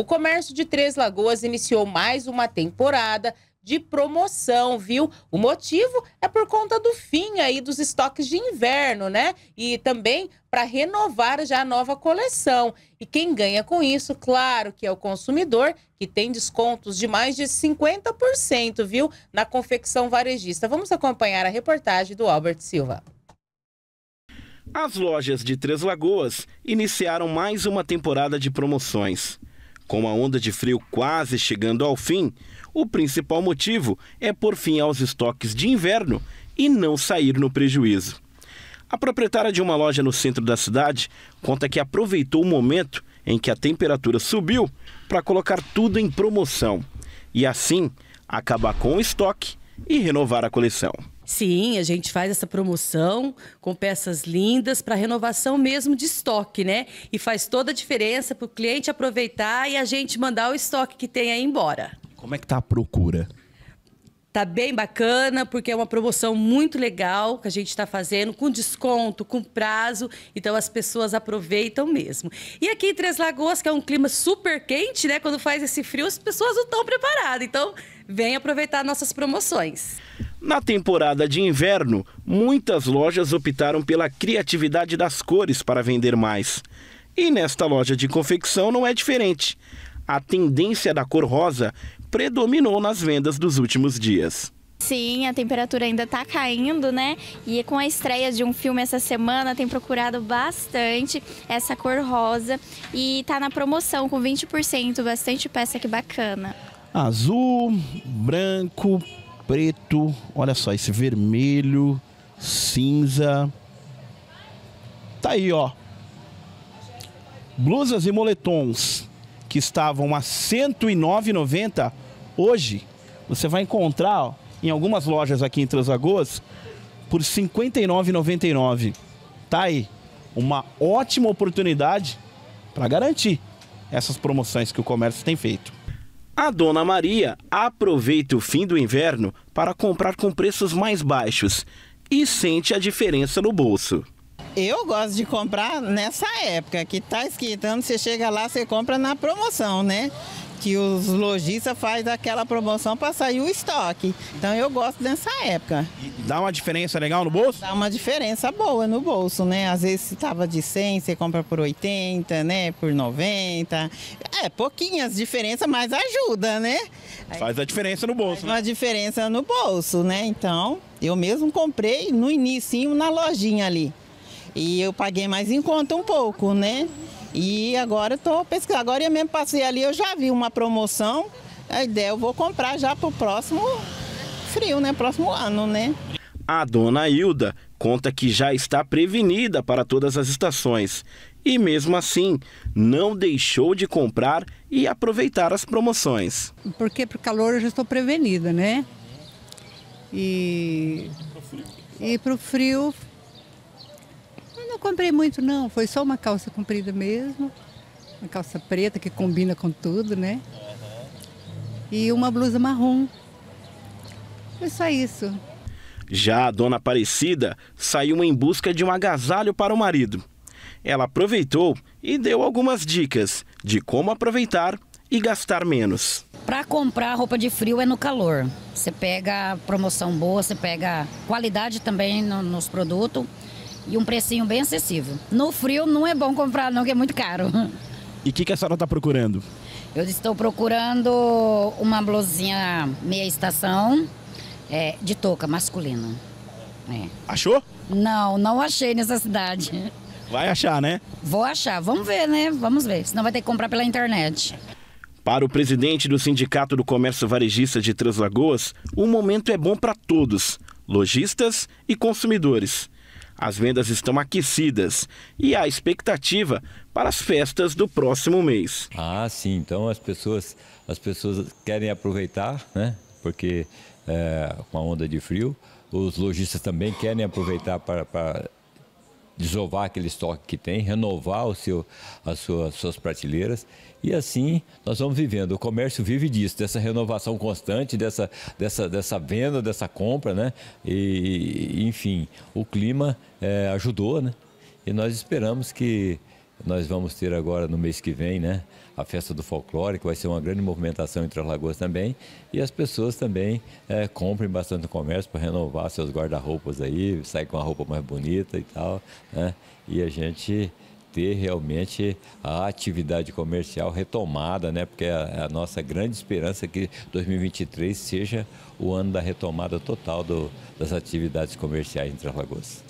O comércio de Três Lagoas iniciou mais uma temporada de promoção, viu? O motivo é por conta do fim aí dos estoques de inverno, né? E também para renovar já a nova coleção. E quem ganha com isso, claro que é o consumidor, que tem descontos de mais de 50%, viu? Na confecção varejista. Vamos acompanhar a reportagem do Albert Silva. As lojas de Três Lagoas iniciaram mais uma temporada de promoções. Com a onda de frio quase chegando ao fim, o principal motivo é por fim aos estoques de inverno e não sair no prejuízo. A proprietária de uma loja no centro da cidade conta que aproveitou o momento em que a temperatura subiu para colocar tudo em promoção e assim acabar com o estoque e renovar a coleção. Sim, a gente faz essa promoção com peças lindas para renovação mesmo de estoque, né? E faz toda a diferença para o cliente aproveitar e a gente mandar o estoque que tem aí embora. Como é que tá a procura? Tá bem bacana, porque é uma promoção muito legal que a gente está fazendo, com desconto, com prazo. Então as pessoas aproveitam mesmo. E aqui em Três Lagoas, que é um clima super quente, né? Quando faz esse frio, as pessoas não estão preparadas. Então, vem aproveitar nossas promoções. Na temporada de inverno, muitas lojas optaram pela criatividade das cores para vender mais. E nesta loja de confecção não é diferente. A tendência da cor rosa predominou nas vendas dos últimos dias. Sim, a temperatura ainda está caindo, né? E com a estreia de um filme essa semana, tem procurado bastante essa cor rosa e está na promoção com 20%, bastante peça que bacana. Azul, branco, preto, olha só, esse vermelho, cinza. Tá aí, ó. Blusas e moletons que estavam a R$ 109,90 hoje, você vai encontrar ó, em algumas lojas aqui em Transagoas por R$ 59,99. Tá aí, uma ótima oportunidade para garantir essas promoções que o comércio tem feito. A dona Maria aproveita o fim do inverno para comprar com preços mais baixos e sente a diferença no bolso. Eu gosto de comprar nessa época que está esquentando, você chega lá, você compra na promoção, né? que os lojistas fazem aquela promoção para sair o estoque. Então eu gosto dessa época. Dá uma diferença legal no bolso? Dá uma diferença boa no bolso, né? Às vezes se tava de 100, você compra por 80, né? Por 90. É, pouquinhas diferenças, mas ajuda, né? Faz a diferença no bolso. Faz né? uma diferença no bolso, né? Então, eu mesmo comprei no início na lojinha ali. E eu paguei mais em conta um pouco, né? E agora estou pesquisando. Agora eu mesmo passei ali, eu já vi uma promoção. A ideia eu vou comprar já para o próximo frio, né? Próximo ano, né? A dona Hilda conta que já está prevenida para todas as estações. E mesmo assim, não deixou de comprar e aproveitar as promoções. Porque para o calor eu já estou prevenida, né? E, e para o frio eu não comprei muito não, foi só uma calça comprida mesmo, uma calça preta que combina com tudo, né? Uhum. E uma blusa marrom. Foi é só isso. Já a dona Aparecida saiu em busca de um agasalho para o marido. Ela aproveitou e deu algumas dicas de como aproveitar e gastar menos. Para comprar roupa de frio é no calor. Você pega promoção boa, você pega qualidade também no, nos produtos e um precinho bem acessível. No frio não é bom comprar não, que é muito caro. E o que, que a senhora está procurando? Eu estou procurando uma blusinha meia estação é, de touca masculina. É. Achou? Não, não achei nessa cidade. Vai achar, né? Vou achar, vamos ver, né? Vamos ver. Senão vai ter que comprar pela internet. Para o presidente do Sindicato do Comércio Varejista de Três Lagoas, o momento é bom para todos, lojistas e consumidores. As vendas estão aquecidas e há expectativa para as festas do próximo mês. Ah, sim. Então as pessoas, as pessoas querem aproveitar, né? Porque é, com a onda de frio, os lojistas também querem aproveitar para, para desovar aquele estoque que tem, renovar o seu, as suas, suas prateleiras. E assim nós vamos vivendo. O comércio vive disso, dessa renovação constante, dessa, dessa, dessa venda, dessa compra, né? E, enfim, o clima é, ajudou, né? E nós esperamos que nós vamos ter agora no mês que vem, né, a festa do folclore, que vai ser uma grande movimentação entre as lagoas também. E as pessoas também é, comprem bastante no comércio para renovar seus guarda-roupas aí, sair com uma roupa mais bonita e tal. Né? E a gente ter realmente a atividade comercial retomada, né? Porque é a, é a nossa grande esperança é que 2023 seja o ano da retomada total do, das atividades comerciais entre as lagoas.